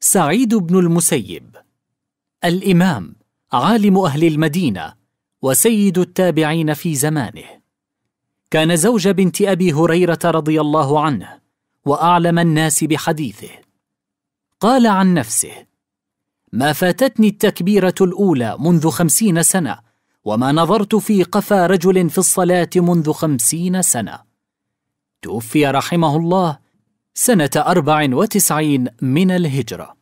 سعيد بن المسيب الإمام عالم أهل المدينة وسيد التابعين في زمانه كان زوج بنت أبي هريرة رضي الله عنه وأعلم الناس بحديثه قال عن نفسه ما فاتتني التكبيرة الأولى منذ خمسين سنة وما نظرت في قفا رجل في الصلاة منذ خمسين سنة توفي رحمه الله سنة 94 من الهجرة